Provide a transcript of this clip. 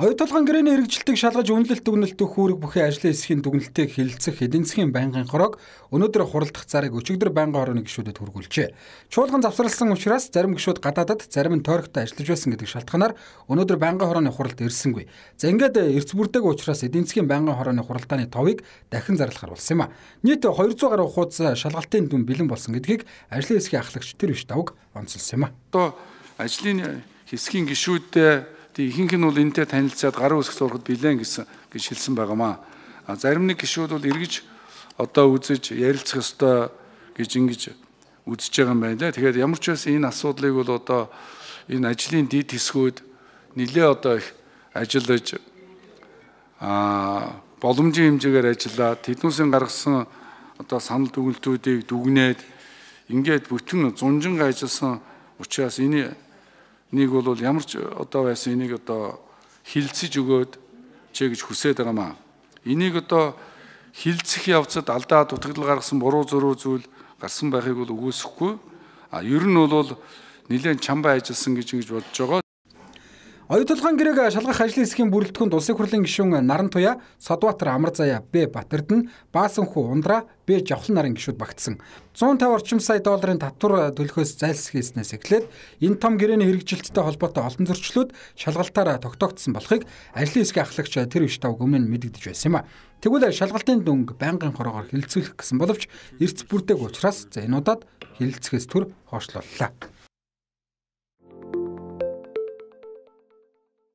Оюу толгойн гэрээний хэрэгжилтийг шалгаж үнэлэлт дүгнэлт өгөх үүрэг бүхий ажлын хэсгийн дүгнэлтийг хэлэлцэх эдийн засгийн банкны хорог өнөөдөр хуралдах царыг өчигдөр банкны хорооны гишүүдэд хөргүүлжээ. Чуулган завсарласан учраас зарим гишүүд гадаадад, зарим нь тойрогтой ажиллаж байсан гэдэг шалтгаанаар өнөөдөр банкны хорооны хуралд ирсэнгүй. За ингээд э, эрс бүрдэг учраас эдийн засгийн банкны хорооны хуралдааны товыг дахин зарлахаар болсон юм а. Нийт 200 гаруй хуудас э, шалгалтын дүн бэлэн болсон гэдгийг ажлын хэсгийн ахлагч тэр биш давг онцолсон юм а. Одоо ажлын э, хэсгийн гишүүд Тэг ихэнх нь бол энтэй танилцаад гарын үсэг зурхад билэн гэсэн гэж хэлсэн байгаамаа. А зарим нэг гişүүд бол эргэж одоо үзэж ярилцах ёстой гэж ингэж үзэж байгаа юм байна. Тэгэхээр ямар ч байсан энэ асуудлыг бол одоо энэ ажлын дид хэсгүүд нэлээ одоо их ажиллаж а боломжийн хэмжээгээр ажиллаад тэднүүсийн гаргасан одоо санал дүгнэлтүүдийг дүгнээд ингээд бүтэн зунжин ажилласан учраас энэ Нэг бол ямар ч одоо байсан энийг одоо хилцэж өгөөд чэ гэж хүсээд байгаамаа. Энийг одоо хилцэх явцад алдаа дутагдал гаргасан буруу зөрүү зүйл гарсан байхыг бол үгүйсэхгүй. А ер нь бол нэлээд чамбай ажилласан гэж ингэж бодож байгаа. Оюутгын гэрээг шалгах ажлын хэсгийн бүрэлдэхүүнд улсын хурлын гишүүн Наран Туя, Содбаатар Амар Заяа, Б Батэрдэн, Баасанхүү Ундра, Б Жавхлан нарын гишүүд багтсан. 150 орчим сая долларын татвар төлөхөөс зайлсхий хийснээс эхлээд энэ том гэрээний хэрэгжилттэй холбоотой олон зөрчлүүд шалгалтаараа тогтоогдсон болохыг ажлын хэсгийн ахлагч тэр биш тав өмнө нь мэдэгдэж байсан юм а. Тэгвэл шалгалтын дүнг байнгын хороогоор хилцүүлэх гэсэн боловч эрс бүрдээг учраас за энэ удаад хилцэхээс төр хоошлоллоо.